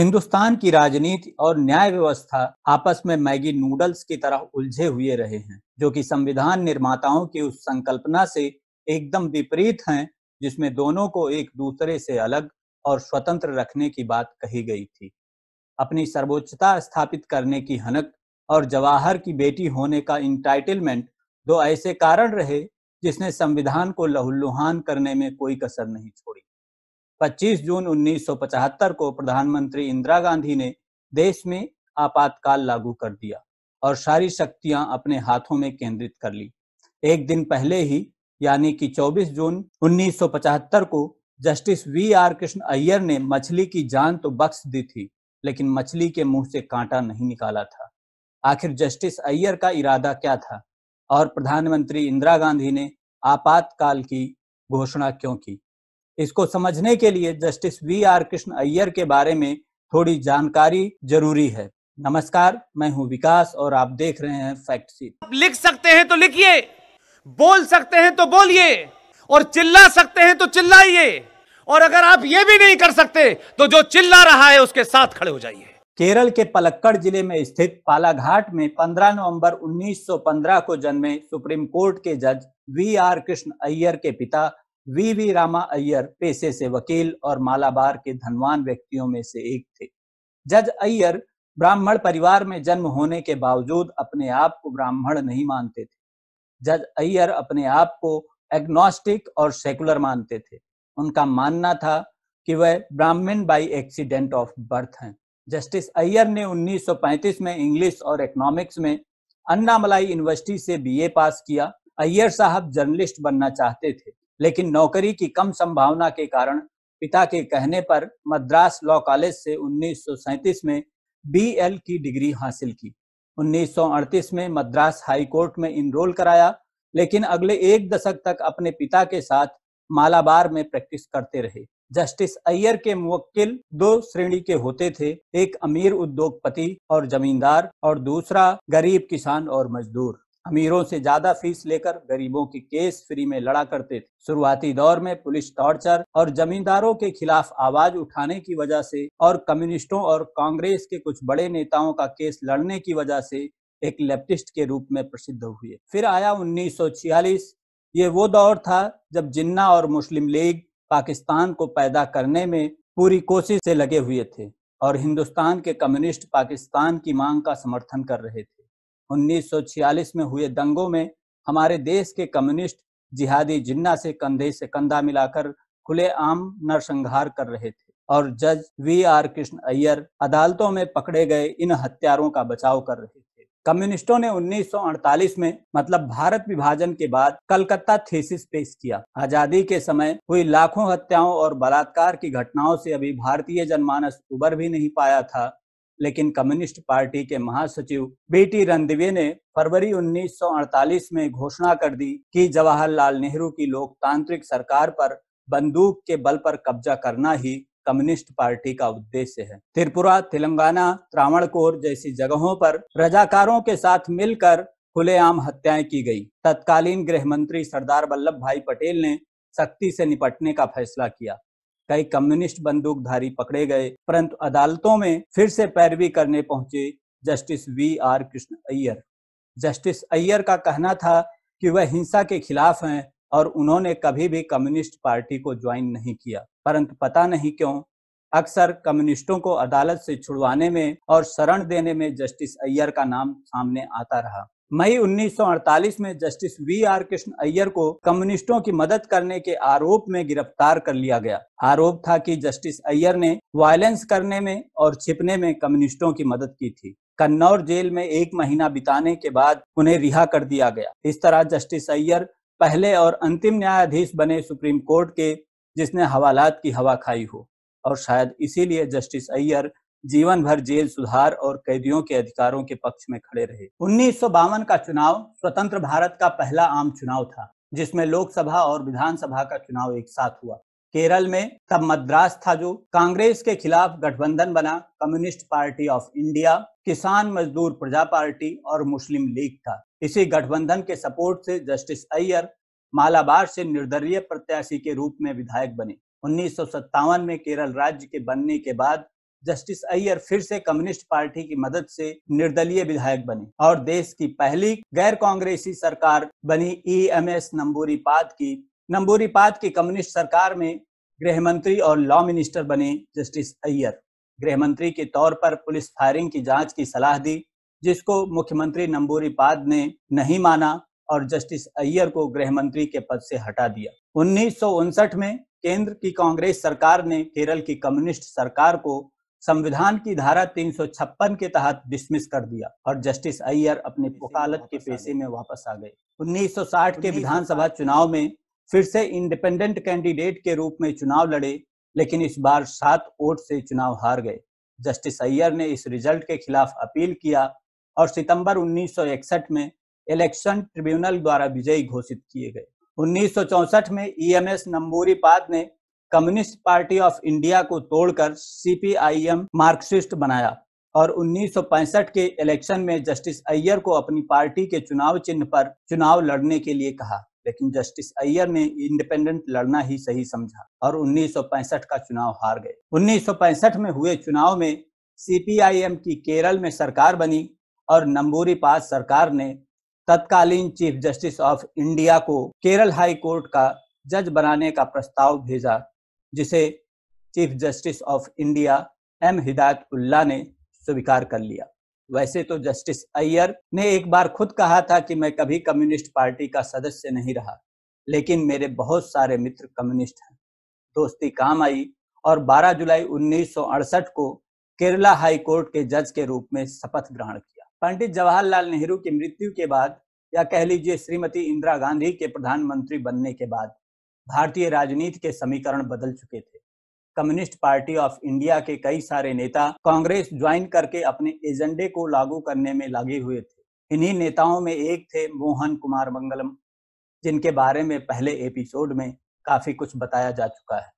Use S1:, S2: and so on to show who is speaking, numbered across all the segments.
S1: हिंदुस्तान की राजनीति और न्याय व्यवस्था आपस में मैगी नूडल्स की तरह उलझे हुए रहे हैं जो कि संविधान निर्माताओं की उस संकल्पना से एकदम विपरीत हैं जिसमें दोनों को एक दूसरे से अलग और स्वतंत्र रखने की बात कही गई थी अपनी सर्वोच्चता स्थापित करने की हनक और जवाहर की बेटी होने का इंटाइटलमेंट दो ऐसे कारण रहे जिसने संविधान को लहुल्लुहान करने में कोई कसर नहीं छोड़ी 25 जून 1975 को प्रधानमंत्री इंदिरा गांधी ने देश में आपातकाल लागू कर दिया और सारी शक्तियां अपने हाथों में केंद्रित कर ली एक दिन पहले ही यानी कि 24 जून 1975 को justice V R Krishna Iyer ने मछली की जान तो बख्श दी थी लेकिन मछली के मुंह से कांटा नहीं निकाला था आखिर जस्टिस अय्यर का इरादा क्या था और प्रधानमंत्री इंदिरा गांधी ने आपातकाल की घोषणा क्यों की इसको समझने के लिए justice V R Krishna Iyer के बारे में थोड़ी जानकारी जरूरी है नमस्कार मैं हूं विकास और आप देख रहे हैं फैक्ट सीट आप लिख सकते हैं तो लिखिए बोल सकते हैं तो बोलिए और चिल्ला सकते हैं तो चिल्लाइए और अगर आप ये भी नहीं कर सकते तो जो चिल्ला रहा है उसके साथ खड़े हो जाइए केरल के पलक्कड़ जिले में स्थित पालाघाट में 15 नवंबर 1915 को जन्मे सुप्रीम कोर्ट के जज वी आर कृष्ण अय्यर के पिता वी वी रामा अय्यर पेशे से वकील और मालाबार के धनवान व्यक्तियों में से एक थे जज अय्यर ब्राह्मण परिवार में जन्म होने के बावजूद अपने आप को ब्राह्मण नहीं मानते थे जज अय्यर अपने आप को एग्नोस्टिक और सेकुलर मानते थे उनका मानना था कि वह ब्राह्मण बाय एक्सीडेंट ऑफ बर्थ हैं जस्टिस अय्यर ने 1935 में इंग्लिश और इकोनॉमिक्स में अन्नामलाई यूनिवर्सिटी से बीए पास किया अय्यर साहब जर्नलिस्ट बनना चाहते थे लेकिन नौकरी की कम संभावना के कारण पिता के कहने पर मद्रास लॉ कॉलेज से 1937 में बीएल की डिग्री हासिल की 1938 में मद्रास हाई कोर्ट में इनरोल कराया लेकिन अगले एक दशक तक अपने पिता के साथ मालाबार में प्रैक्टिस करते रहे जस्टिस अय्यर के मुवक्किल दो श्रेणी के होते थे एक अमीर उद्योगपति और जमींदार और दूसरा गरीब किसान और मजदूर अमीरों से ज्यादा फीस लेकर गरीबों के केस फ्री में लड़ा करते थे शुरुआती दौर में पुलिस टॉर्चर और जमींदारों के खिलाफ आवाज उठाने की वजह से और कम्युनिस्टों और कांग्रेस के कुछ बड़े नेताओं का केस लड़ने की वजह से एक लेफ्टिस्ट के रूप में प्रसिद्ध हुए फिर आया उन्नीस ये वो दौर था जब जिन्ना और मुस्लिम लीग पाकिस्तान को पैदा करने में पूरी कोशिश से लगे हुए थे और हिंदुस्तान के कम्युनिस्ट पाकिस्तान की मांग का समर्थन कर रहे थे 1946 में हुए दंगों में हमारे देश के कम्युनिस्ट जिहादी जिन्ना से कंधे से कंधा मिलाकर खुलेआम नरसंहार कर रहे थे और जज वी आर कृष्ण अय्यर अदालतों में पकड़े गए इन हत्यारों का बचाव कर रहे थे कम्युनिस्टों ने 1948 में मतलब भारत विभाजन के बाद कलकत्ता थीसिस पेश किया आजादी के समय हुई लाखों हत्याओं और बलात्कार की घटनाओं से अभी भारतीय जनमानस उबर भी नहीं पाया था लेकिन कम्युनिस्ट पार्टी के महासचिव बेटी रणदिवे ने फरवरी 1948 में घोषणा कर दी कि जवाहरलाल नेहरू की लोकतांत्रिक सरकार पर बंदूक के बल पर कब्जा करना ही कम्युनिस्ट पार्टी का उद्देश्य है त्रिपुरा तेलंगाना त्रावणकोर जैसी जगहों पर रजाकारों के साथ मिलकर खुलेआम हत्याएं की गई तत्कालीन गृह मंत्री सरदार वल्लभ भाई पटेल ने सख्ती से निपटने का फैसला किया कई कम्युनिस्ट बंदूकधारी पकड़े गए परंतु अदालतों में फिर से पैरवी करने पहुंचे justice V R Krishna Iyer justice Iyer का कहना था कि वह हिंसा के खिलाफ हैं और उन्होंने कभी भी कम्युनिस्ट पार्टी को ज्वाइन नहीं किया परंतु पता नहीं क्यों अक्सर कम्युनिस्टों को अदालत से छुड़वाने में और शरण देने में जस्टिस अय्यर का नाम सामने आता रहा मई 1948 में justice V R Krishna Iyer को कम्युनिस्टों की मदद करने के आरोप में गिरफ्तार कर लिया गया आरोप था कि जस्टिस अय्यर ने वायलेंस करने में और छिपने में कम्युनिस्टों की मदद की थी कन्नौर जेल में एक महीना बिताने के बाद उन्हें रिहा कर दिया गया इस तरह जस्टिस अय्यर पहले और अंतिम न्यायाधीश बने सुप्रीम कोर्ट के जिसने हवालात की हवा खाई हो और शायद इसीलिए जस्टिस अय्यर जीवन भर जेल सुधार और कैदियों के अधिकारों के पक्ष में खड़े रहे उन्नीस का चुनाव स्वतंत्र भारत का पहला आम चुनाव था जिसमें लोकसभा और विधानसभा का चुनाव एक साथ हुआ केरल में तब मद्रास था जो कांग्रेस के खिलाफ गठबंधन बना कम्युनिस्ट पार्टी ऑफ इंडिया किसान मजदूर प्रजा पार्टी और मुस्लिम लीग था इसी गठबंधन के सपोर्ट से जस्टिस अय्यर मालाबार से निर्दलीय प्रत्याशी के रूप में विधायक बने उन्नीस में केरल राज्य के बनने के बाद जस्टिस अय्यर फिर से कम्युनिस्ट पार्टी की मदद से निर्दलीय विधायक बने और देश की पहली गैर कांग्रेसी सरकार बनी E e M S Namboodiripad की नंबूरी पाद की कम्युनिस्ट सरकार में गृह मंत्री और लॉ मिनिस्टर बने जस्टिस अय्यर गृह मंत्री के तौर पर पुलिस फायरिंग की जांच की सलाह दी जिसको मुख्यमंत्री नंबूरी पाद ने नहीं माना और जस्टिस अय्यर को गृह मंत्री के पद से हटा दिया उन्नीस में केंद्र की कांग्रेस सरकार ने केरल की कम्युनिस्ट सरकार को संविधान की धारा 356 के तहत डिसमिस कर दिया और जस्टिस अय्यर अपने वकालत के पेशे में वापस आ गए 1960 के विधानसभा चुनाव में फिर से इंडिपेंडेंट कैंडिडेट के रूप में चुनाव लड़े लेकिन इस बार सात वोट से चुनाव हार गए जस्टिस अय्यर ने इस रिजल्ट के खिलाफ अपील किया और सितंबर 1961 में इलेक्शन ट्रिब्यूनल द्वारा विजयी घोषित किए गए 1964 में ईएमएस e नंबूरी ने कम्युनिस्ट पार्टी ऑफ इंडिया को तोड़कर सीपीआईएम मार्क्सिस्ट बनाया और 1965 के इलेक्शन में जस्टिस अय्यर को अपनी पार्टी के चुनाव चिन्ह पर चुनाव लड़ने के लिए कहा लेकिन जस्टिस अय्यर ने इंडिपेंडेंट लड़ना ही सही समझा और 1965 का चुनाव हार गए 1965 में हुए चुनाव में सीपीआईएम की केरल में सरकार बनी और नंबूरी पास सरकार ने तत्कालीन चीफ जस्टिस ऑफ इंडिया को केरल हाई कोर्ट का जज बनाने का प्रस्ताव भेजा जिसे chief justice of India M Hidayatullah ने स्वीकार कर लिया वैसे तो जस्टिस अय्यर ने एक बार खुद कहा था कि मैं कभी कम्युनिस्ट पार्टी का सदस्य नहीं रहा लेकिन मेरे बहुत सारे मित्र कम्युनिस्ट हैं दोस्ती काम आई और 12 जुलाई उन्नीस को केरला हाई कोर्ट के जज के रूप में शपथ ग्रहण किया पंडित जवाहरलाल नेहरू की मृत्यु के बाद या कह लीजिए श्रीमती इंदिरा गांधी के प्रधानमंत्री बनने के बाद भारतीय राजनीति के समीकरण बदल चुके थे कम्युनिस्ट पार्टी ऑफ इंडिया के कई सारे नेता कांग्रेस ज्वाइन करके अपने एजेंडे को लागू करने में लगे हुए थे इन्हीं नेताओं में एक थे मोहन कुमार मंगलम जिनके बारे में पहले एपिसोड में काफी कुछ बताया जा चुका है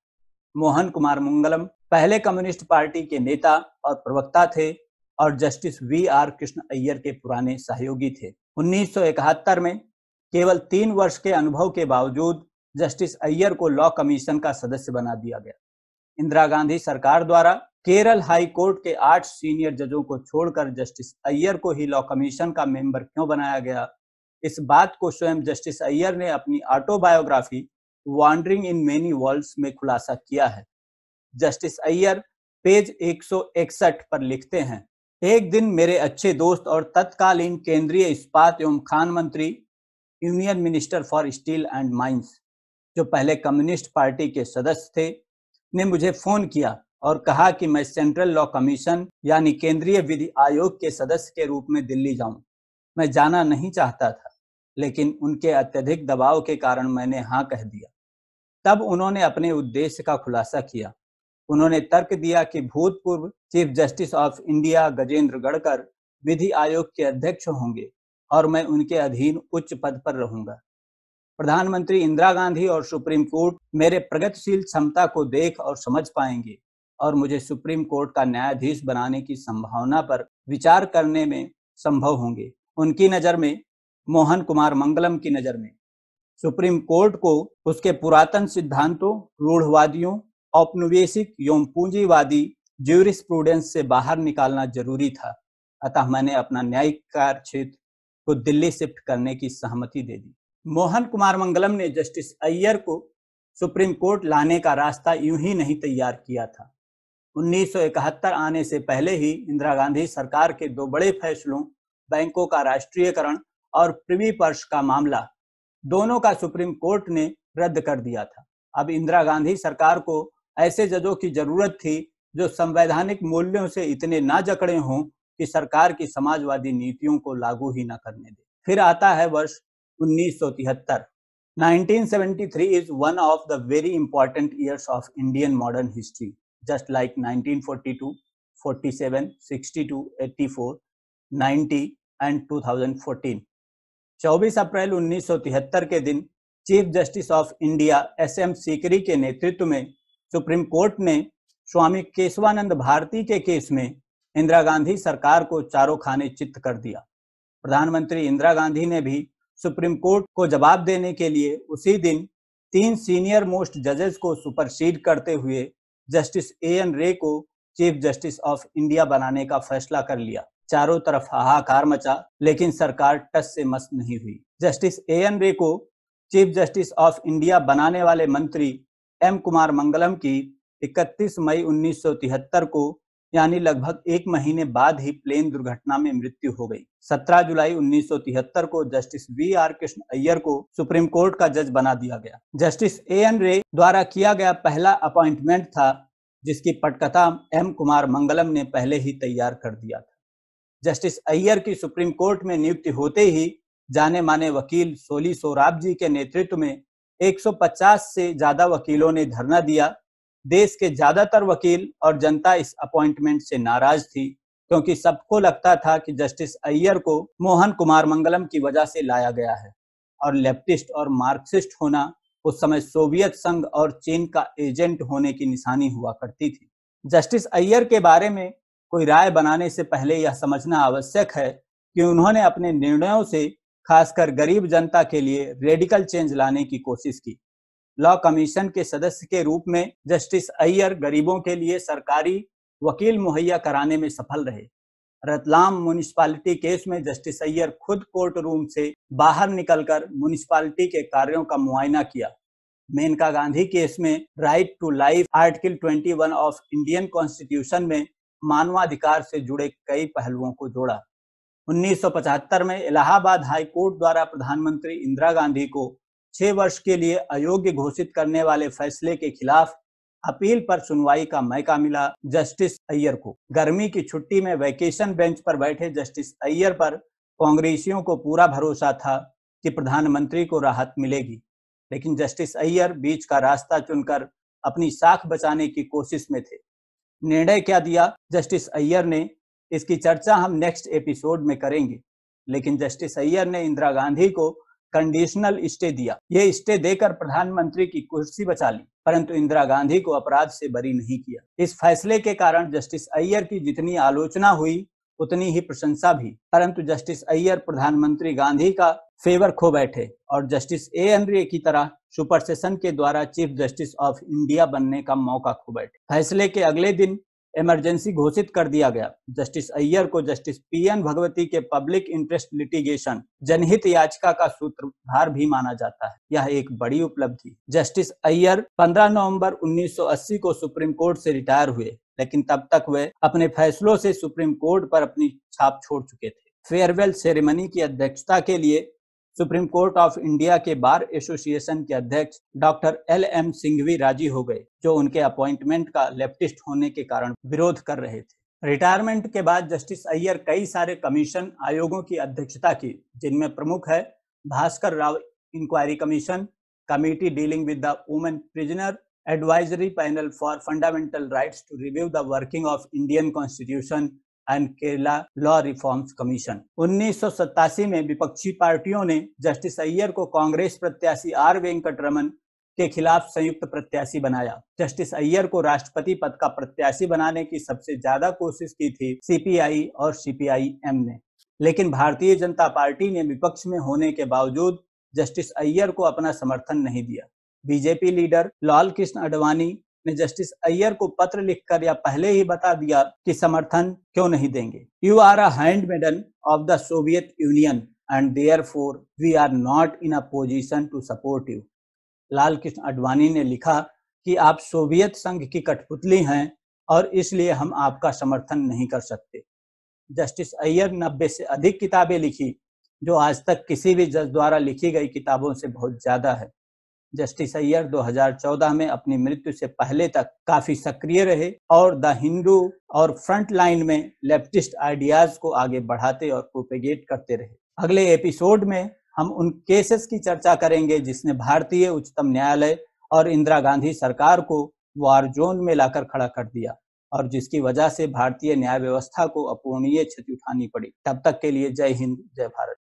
S1: मोहन कुमार मंगलम पहले कम्युनिस्ट पार्टी के नेता और प्रवक्ता थे और justice V R Krishna Iyer के पुराने सहयोगी थे 1971 में केवल तीन वर्ष के अनुभव के बावजूद जस्टिस अय्यर को लॉ कमीशन का सदस्य बना दिया गया इंदिरा गांधी सरकार द्वारा केरल हाई कोर्ट के आठ सीनियर जजों को छोड़कर जस्टिस अय्यर को ही लॉ कमीशन का मेंबर क्यों बनाया गया इस बात को स्वयं जस्टिस अय्यर ने अपनी autobiography wandering in many worlds में खुलासा किया है जस्टिस अय्यर पेज 161 पर लिखते हैं एक दिन मेरे अच्छे दोस्त और तत्कालीन केंद्रीय इस्पात एवं खान मंत्री union minister for steel and mines जो पहले कम्युनिस्ट पार्टी के सदस्य थे ने मुझे फोन किया और कहा कि मैं सेंट्रल लॉ कमीशन यानी केंद्रीय विधि आयोग के सदस्य के रूप में दिल्ली जाऊं मैं जाना नहीं चाहता था लेकिन उनके अत्यधिक दबाव के कारण मैंने हाँ कह दिया तब उन्होंने अपने उद्देश्य का खुलासा किया उन्होंने तर्क दिया कि भूतपूर्व chief justice of India Gajendragadkar विधि आयोग के अध्यक्ष होंगे और मैं उनके अधीन उच्च पद पर रहूंगा प्रधानमंत्री इंदिरा गांधी और सुप्रीम कोर्ट मेरे प्रगतिशील क्षमता को देख और समझ पाएंगे और मुझे सुप्रीम कोर्ट का न्यायाधीश बनाने की संभावना पर विचार करने में संभव होंगे उनकी नज़र में मोहन कुमार मंगलम की नज़र में सुप्रीम कोर्ट को उसके पुरातन सिद्धांतों रूढ़वादियों औपनिवेशिक एवं पूंजीवादी ज्यूरिस प्रूडेंस से बाहर निकालना जरूरी था अतः मैंने अपना न्यायिक कार्य क्षेत्र को दिल्ली शिफ्ट करने की सहमति दे दी मोहन कुमार मंगलम ने जस्टिस अय्यर को सुप्रीम कोर्ट लाने का रास्ता यूं ही नहीं तैयार किया था 1971 आने से पहले ही इंदिरा गांधी सरकार के दो बड़े फैसलों बैंकों का राष्ट्रीयकरण और प्रिवी पर्श का मामला दोनों का सुप्रीम कोर्ट ने रद्द कर दिया था अब इंदिरा गांधी सरकार को ऐसे जजों की जरूरत थी जो संवैधानिक मूल्यों से इतने ना जकड़े हों कि सरकार की समाजवादी नीतियों को लागू ही न करने दे फिर आता है वर्ष उन्नीस 1973 1973 is one of the very important years of Indian modern history, just like 1942, 47, 62, 84, 90 and 2014 24 अप्रैल 1973 के दिन chief justice of India S M Sikri के नेतृत्व में सुप्रीम कोर्ट ने स्वामी केशवानंद भारती के केस में इंदिरा गांधी सरकार को चारों खाने चित्त कर दिया प्रधानमंत्री इंदिरा गांधी ने भी सुप्रीम कोर्ट को जवाब देने के लिए उसी दिन तीन सीनियर मोस्ट जजेस को सुपरसीड करते हुए जस्टिस ए एन रे को चीफ जस्टिस ऑफ इंडिया बनाने का फैसला कर लिया चारों तरफ हाहाकार मचा लेकिन सरकार टस से मस नहीं हुई जस्टिस ए एन रे को चीफ जस्टिस ऑफ इंडिया बनाने वाले मंत्री एम कुमार मंगलम की 31 मई 1973 को यानी लगभग एक महीने बाद ही प्लेन दुर्घटना में मृत्यु हो गई 17 जुलाई 1973 को justice V R Krishna Iyer को सुप्रीम कोर्ट का जज बना दिया गया जस्टिस ए एन रे द्वारा किया गया पहला अपॉइंटमेंट था जिसकी पटकथा एम कुमार मंगलम ने पहले ही तैयार कर दिया था जस्टिस अय्यर की सुप्रीम कोर्ट में नियुक्ति होते ही जाने माने वकील सोली सोराब जी के नेतृत्व में 150 से ज्यादा वकीलों ने धरना दिया देश के ज्यादातर वकील और जनता इस अपॉइंटमेंट से नाराज थी क्योंकि सबको लगता था कि जस्टिस अय्यर को मोहन कुमार मंगलम की वजह से लाया गया है और लेफ्टिस्ट और मार्क्सिस्ट होना उस समय सोवियत संघ और चीन का एजेंट होने की निशानी हुआ करती थी जस्टिस अय्यर के बारे में कोई राय बनाने से पहले यह समझना आवश्यक है कि उन्होंने अपने निर्णयों से खासकर गरीब जनता के लिए रेडिकल चेंज लाने की कोशिश की लॉ कमीशन के सदस्य के रूप में जस्टिस अय्यर गरीबों के लिए सरकारी वकील मुहैया कराने में सफल रहे रतलाम म्यूनिसपालिटी केस में जस्टिस अय्यर खुद कोर्ट रूम से बाहर निकलकर म्यूनिसपालिटी के कार्यों का मुआयना किया मेनका गांधी केस में right to life article 21 of Indian constitution में मानवाधिकार से जुड़े कई पहलुओं को जोड़ा 1975 में इलाहाबाद हाई कोर्ट द्वारा प्रधानमंत्री इंदिरा गांधी को छह वर्ष के लिए अयोग्य घोषित करने वाले फैसले के खिलाफ अपील पर सुनवाई का मौका मिला जस्टिस अय्यर को गर्मी की छुट्टी में वैकेशन बेंच पर बैठे जस्टिस अय्यर पर कांग्रेसियों को पूरा भरोसा था कि प्रधानमंत्री को राहत मिलेगी लेकिन जस्टिस अय्यर बीच का रास्ता चुनकर अपनी साख बचाने की कोशिश में थे निर्णय क्या दिया जस्टिस अय्यर ने इसकी चर्चा हम नेक्स्ट एपिसोड में करेंगे लेकिन जस्टिस अय्यर ने इंदिरा गांधी को कंडीशनल स्टे दिया यह स्टे देकर प्रधानमंत्री की कुर्सी बचा ली परंतु इंदिरा गांधी को अपराध से बरी नहीं किया इस फैसले के कारण जस्टिस अय्यर की जितनी आलोचना हुई उतनी ही प्रशंसा भी परंतु जस्टिस अय्यर प्रधानमंत्री गांधी का फेवर खो बैठे और जस्टिस ए एन रे की तरह सुपर सेशन के द्वारा चीफ जस्टिस ऑफ इंडिया बनने का मौका खो बैठे फैसले के अगले दिन इमरजेंसी घोषित कर दिया गया जस्टिस अय्यर को जस्टिस पीएन भगवती के पब्लिक इंटरेस्ट लिटिगेशन जनहित याचिका का सूत्रधार भी माना जाता है यह एक बड़ी उपलब्धि जस्टिस अय्यर 15 नवंबर 1980 को सुप्रीम कोर्ट से रिटायर हुए लेकिन तब तक वे अपने फैसलों से सुप्रीम कोर्ट पर अपनी छाप छोड़ चुके थे फेयरवेल सेरेमनी की अध्यक्षता के लिए सुप्रीम कोर्ट ऑफ इंडिया के बार एसोसिएशन के अध्यक्ष डॉक्टर एल एम सिंघवी राजी हो गए जो उनके अपॉइंटमेंट का लेफ्टिस्ट होने के कारण विरोध कर रहे थे रिटायरमेंट के बाद जस्टिस अय्यर कई सारे कमीशन आयोगों की अध्यक्षता की जिनमें प्रमुख है Bhaskar Rao inquiry commission committee dealing with the women prisoner advisory panel for fundamental rights to review the working of Indian constitution and Kerala law reforms commission उन्नीस में विपक्षी पार्टियों ने जस्टिस अय्यर को कांग्रेस प्रत्याशी आर वेंकट रमन के खिलाफ संयुक्त प्रत्याशी बनाया जस्टिस अय्यर को राष्ट्रपति पद का प्रत्याशी बनाने की सबसे ज्यादा कोशिश की थी सीपीआई और सीपीआईएम ने लेकिन भारतीय जनता पार्टी ने विपक्ष में होने के बावजूद जस्टिस अय्यर को अपना समर्थन नहीं दिया बीजेपी लीडर लाल कृष्ण अडवाणी ने जस्टिस अय्यर को पत्र लिखकर या पहले ही बता दिया कि समर्थन क्यों नहीं देंगे you are a maiden of the Soviet union and therefore we are not in a position to support you Lal Krishna Advani ने लिखा कि आप सोवियत संघ की कठपुतली हैं और इसलिए हम आपका समर्थन नहीं कर सकते जस्टिस अय्यर नब्बे से अधिक किताबें लिखी जो आज तक किसी भी जज द्वारा लिखी गई किताबों से बहुत ज्यादा है जस्टिस अय्यर 2014 में अपनी मृत्यु से पहले तक काफी सक्रिय रहे और द हिंदू और फ्रंट लाइन में लेफ्टिस्ट आइडियाज को आगे बढ़ाते और प्रोपेगेट करते रहे अगले एपिसोड में हम उन केसेस की चर्चा करेंगे जिसने भारतीय उच्चतम न्यायालय और इंदिरा गांधी सरकार को वार जोन में लाकर खड़ा कर दिया और जिसकी वजह से भारतीय न्याय व्यवस्था को अपूर्णीय क्षति उठानी पड़ी तब तक के लिए जय हिंद जय भारत